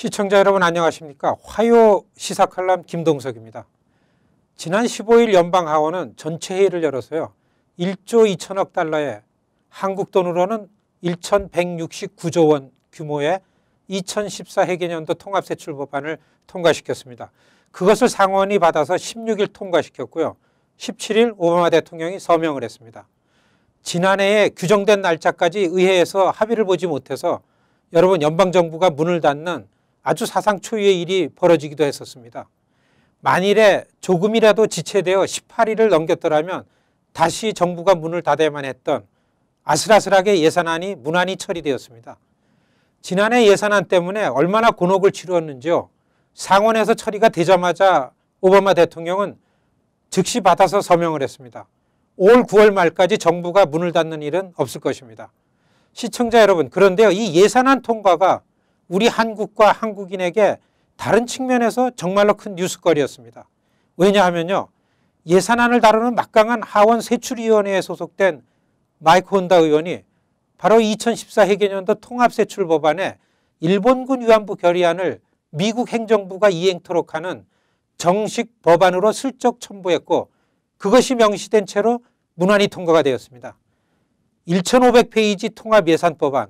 시청자 여러분 안녕하십니까. 화요 시사칼럼 김동석입니다. 지난 15일 연방하원은 전체 회의를 열어서요. 1조 2천억 달러에 한국 돈으로는 1,169조 원 규모의 2014회계년도 통합세출 법안을 통과시켰습니다. 그것을 상원이 받아서 16일 통과시켰고요. 17일 오바마 대통령이 서명을 했습니다. 지난해에 규정된 날짜까지 의회에서 합의를 보지 못해서 여러분 연방정부가 문을 닫는 아주 사상 초유의 일이 벌어지기도 했었습니다. 만일에 조금이라도 지체되어 18일을 넘겼더라면 다시 정부가 문을 닫아야만 했던 아슬아슬하게 예산안이 무난히 처리되었습니다. 지난해 예산안 때문에 얼마나 곤혹을 치루었는지요. 상원에서 처리가 되자마자 오바마 대통령은 즉시 받아서 서명을 했습니다. 올 9월 말까지 정부가 문을 닫는 일은 없을 것입니다. 시청자 여러분, 그런데요, 이 예산안 통과가 우리 한국과 한국인에게 다른 측면에서 정말로 큰 뉴스거리였습니다. 왜냐하면요. 예산안을 다루는 막강한 하원 세출위원회에 소속된 마이크 혼다 의원이 바로 2014 회계년도 통합세출 법안에 일본군 위안부 결의안을 미국 행정부가 이행토록 하는 정식 법안으로 슬쩍 첨부했고 그것이 명시된 채로 문안이 통과가 되었습니다. 1500페이지 통합예산법안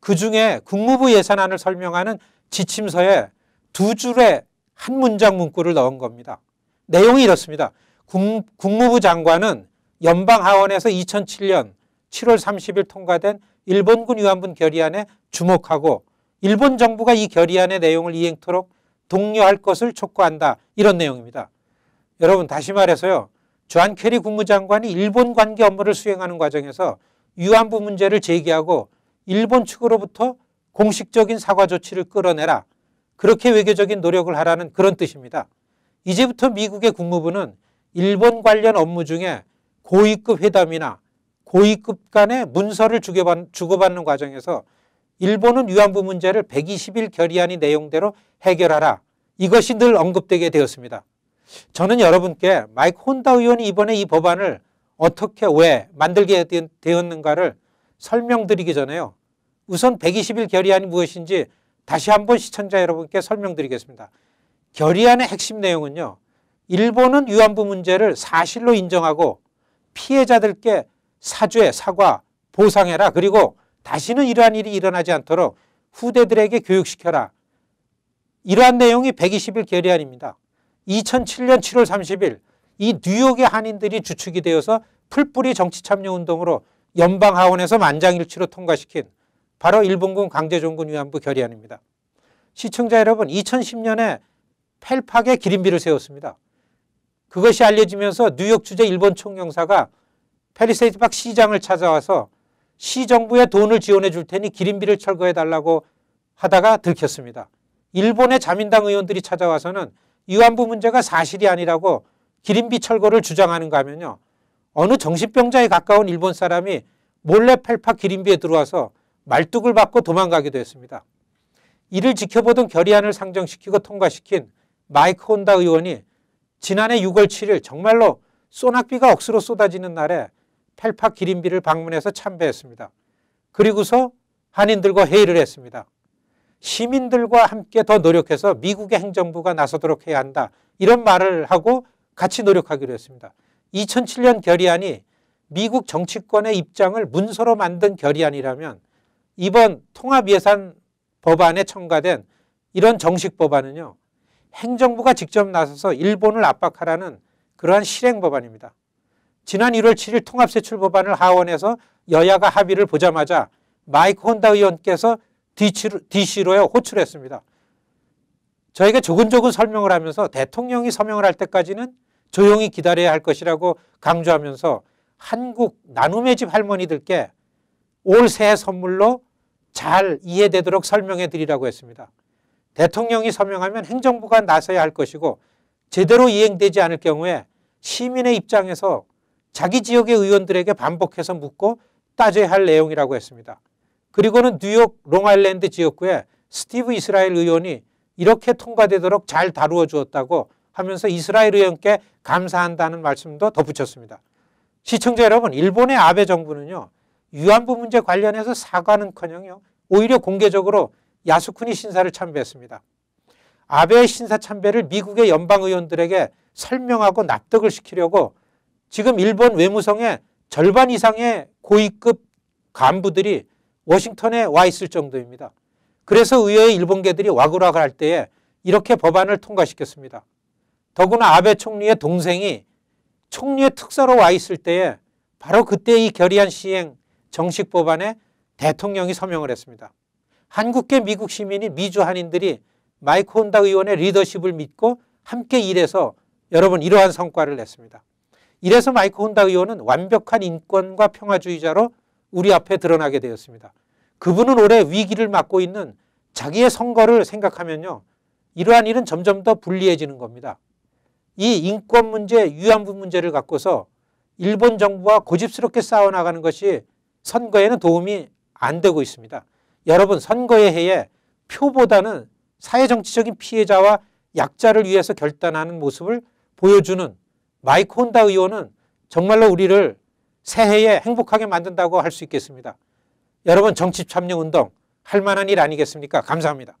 그 중에 국무부 예산안을 설명하는 지침서에 두 줄의 한 문장 문구를 넣은 겁니다. 내용이 이렇습니다. 국, 무부 장관은 연방 하원에서 2007년 7월 30일 통과된 일본군 위안부 결의안에 주목하고 일본 정부가 이 결의안의 내용을 이행토록 독려할 것을 촉구한다. 이런 내용입니다. 여러분 다시 말해서요. 주한 캐리 국무장관이 일본 관계 업무를 수행하는 과정에서 위안부 문제를 제기하고 일본 측으로부터 공식적인 사과 조치를 끌어내라. 그렇게 외교적인 노력을 하라는 그런 뜻입니다. 이제부터 미국의 국무부는 일본 관련 업무 중에 고위급 회담이나 고위급 간의 문서를 주고받는 과정에서 일본은 위안부 문제를 120일 결의안이 내용대로 해결하라. 이것이 늘 언급되게 되었습니다. 저는 여러분께 마이크 혼다 의원이 이번에 이 법안을 어떻게 왜 만들게 되었는가를 설명드리기 전에요. 우선 120일 결의안이 무엇인지 다시 한번 시청자 여러분께 설명드리겠습니다. 결의안의 핵심 내용은요. 일본은 위안부 문제를 사실로 인정하고 피해자들께 사죄, 사과, 보상해라. 그리고 다시는 이러한 일이 일어나지 않도록 후대들에게 교육시켜라. 이러한 내용이 120일 결의안입니다. 2007년 7월 30일 이 뉴욕의 한인들이 주축이 되어서 풀뿌리 정치참여운동으로 연방 하원에서 만장일치로 통과시킨 바로 일본군 강제종군 위안부 결의안입니다. 시청자 여러분, 2010년에 펠팍에 기린비를 세웠습니다. 그것이 알려지면서 뉴욕 주재 일본 총영사가 페리세이트 박 시장을 찾아와서 시 정부에 돈을 지원해 줄 테니 기린비를 철거해 달라고 하다가 들켰습니다. 일본의 자민당 의원들이 찾아와서는 위안부 문제가 사실이 아니라고 기린비 철거를 주장하는가 하면요. 어느 정신병자에 가까운 일본 사람이 몰래 펠파 기린비에 들어와서 말뚝을 받고 도망가기도 했습니다. 이를 지켜보던 결의안을 상정시키고 통과시킨 마이크 혼다 의원이 지난해 6월 7일 정말로 소낙비가 억수로 쏟아지는 날에 펠파 기린비를 방문해서 참배했습니다. 그리고서 한인들과 회의를 했습니다. 시민들과 함께 더 노력해서 미국의 행정부가 나서도록 해야 한다. 이런 말을 하고 같이 노력하기로 했습니다. 2007년 결의안이 미국 정치권의 입장을 문서로 만든 결의안이라면 이번 통합예산 법안에 첨가된 이런 정식 법안은요. 행정부가 직접 나서서 일본을 압박하라는 그러한 실행 법안입니다. 지난 1월 7일 통합세출 법안을 하원에서 여야가 합의를 보자마자 마이크 혼다 의원께서 DC로요 호출했습니다. 저희가 조근조근 설명을 하면서 대통령이 서명을 할 때까지는 조용히 기다려야 할 것이라고 강조하면서 한국 나눔의 집 할머니들께 올 새해 선물로 잘 이해되도록 설명해 드리라고 했습니다. 대통령이 서명하면 행정부가 나서야 할 것이고 제대로 이행되지 않을 경우에 시민의 입장에서 자기 지역의 의원들에게 반복해서 묻고 따져야 할 내용이라고 했습니다. 그리고는 뉴욕 롱아일랜드 지역구에 스티브 이스라엘 의원이 이렇게 통과되도록 잘 다루어 주었다고 하면서 이스라엘 의원께 감사한다는 말씀도 덧붙였습니다. 시청자 여러분, 일본의 아베 정부는요. 유안부 문제 관련해서 사과는커녕요. 오히려 공개적으로 야스쿠니 신사를 참배했습니다. 아베의 신사 참배를 미국의 연방 의원들에게 설명하고 납득을 시키려고 지금 일본 외무성의 절반 이상의 고위급 간부들이 워싱턴에 와 있을 정도입니다. 그래서 의회의 일본계들이 와그라그 할 때에 이렇게 법안을 통과시켰습니다. 더구나 아베 총리의 동생이 총리의 특사로 와 있을 때에 바로 그때 이 결의안 시행 정식 법안에 대통령이 서명을 했습니다. 한국계 미국 시민인 미주 한인들이 마이크 혼다 의원의 리더십을 믿고 함께 일해서 여러분 이러한 성과를 냈습니다. 이래서 마이크 혼다 의원은 완벽한 인권과 평화주의자로 우리 앞에 드러나게 되었습니다. 그분은 올해 위기를 맞고 있는 자기의 선거를 생각하면요. 이러한 일은 점점 더 불리해지는 겁니다. 이 인권 문제, 위안부 문제를 갖고서 일본 정부와 고집스럽게 싸워나가는 것이 선거에는 도움이 안 되고 있습니다. 여러분 선거의 해에 표보다는 사회정치적인 피해자와 약자를 위해서 결단하는 모습을 보여주는 마이크 혼다 의원은 정말로 우리를 새해에 행복하게 만든다고 할 수 있겠습니다. 여러분 정치 참여 운동 할 만한 일 아니겠습니까? 감사합니다.